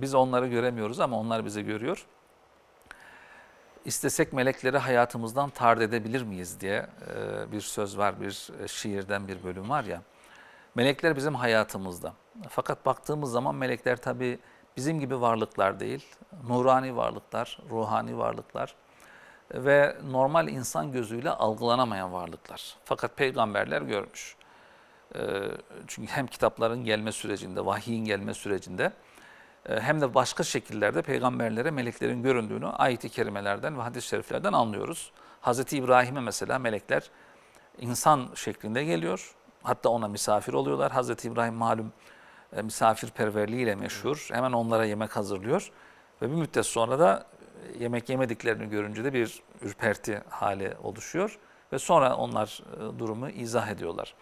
Biz onları göremiyoruz ama onlar bizi görüyor. İstesek melekleri hayatımızdan tard edebilir miyiz diye e, bir söz var, bir e, şiirden bir bölüm var ya. Melekler bizim hayatımızda. Fakat baktığımız zaman melekler tabii bizim gibi varlıklar değil, nurani varlıklar, ruhani varlıklar ve normal insan gözüyle algılanamayan varlıklar. Fakat peygamberler görmüş. E, çünkü hem kitapların gelme sürecinde, vahiyin gelme sürecinde ee, hem de başka şekillerde peygamberlere meleklerin göründüğünü ayet-i kerimelerden ve hadis-i şeriflerden anlıyoruz. Hz. İbrahim'e mesela melekler insan şeklinde geliyor. Hatta ona misafir oluyorlar. Hz. İbrahim malum e, misafirperverliğiyle meşhur. Hemen onlara yemek hazırlıyor. Ve bir müddet sonra da e, yemek yemediklerini görünce de bir ürperti hali oluşuyor. Ve sonra onlar e, durumu izah ediyorlar.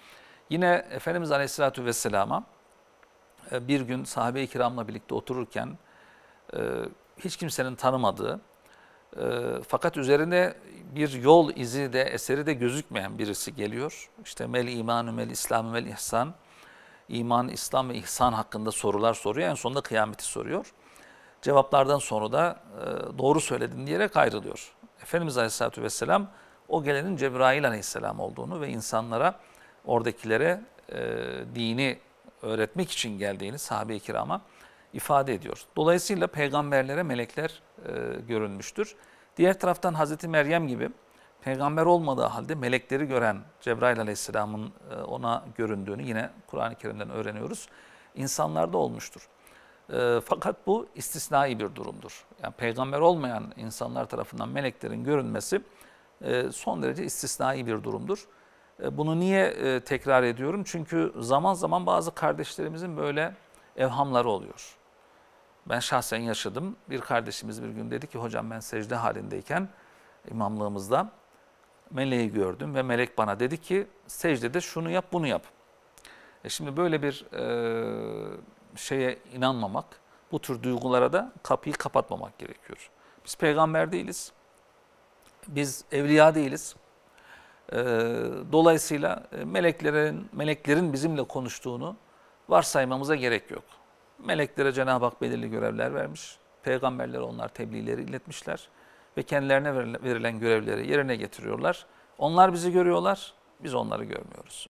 Yine Efendimiz Aleyhisselatü Vesselam'a e, bir gün sahabe-i kiramla birlikte otururken e, hiç kimsenin tanımadığı e, fakat üzerine bir yol izi de eseri de gözükmeyen birisi geliyor. İşte mel imanu mel islamu mel ihsan iman, İslam ve ihsan hakkında sorular soruyor. En sonunda kıyameti soruyor. Cevaplardan sonra da doğru söyledin diyerek ayrılıyor. Efendimiz Aleyhisselatü Vesselam o gelenin Cebrail Aleyhisselam olduğunu ve insanlara oradakilere e, dini öğretmek için geldiğini sahabe-i kirama ifade ediyor. Dolayısıyla peygamberlere melekler e, görünmüştür. Diğer taraftan Hazreti Meryem gibi peygamber olmadığı halde melekleri gören Cebrail aleyhisselamın e, ona göründüğünü yine Kur'an-ı Kerim'den öğreniyoruz. İnsanlarda olmuştur. E, fakat bu istisnai bir durumdur. Yani peygamber olmayan insanlar tarafından meleklerin görünmesi e, son derece istisnai bir durumdur. E, bunu niye e, tekrar ediyorum? Çünkü zaman zaman bazı kardeşlerimizin böyle evhamları oluyor. Ben şahsen yaşadım. Bir kardeşimiz bir gün dedi ki hocam ben secde halindeyken imamlığımızda meleği gördüm ve melek bana dedi ki secdede şunu yap bunu yap. E şimdi böyle bir e, şeye inanmamak, bu tür duygulara da kapıyı kapatmamak gerekiyor. Biz peygamber değiliz. Biz evliya değiliz. Ee, dolayısıyla e, meleklerin meleklerin bizimle konuştuğunu varsaymamıza gerek yok. Meleklere Cenab-ı Hak belirli görevler vermiş. Peygamberlere onlar tebliğleri iletmişler ve kendilerine verilen görevleri yerine getiriyorlar. Onlar bizi görüyorlar, biz onları görmüyoruz.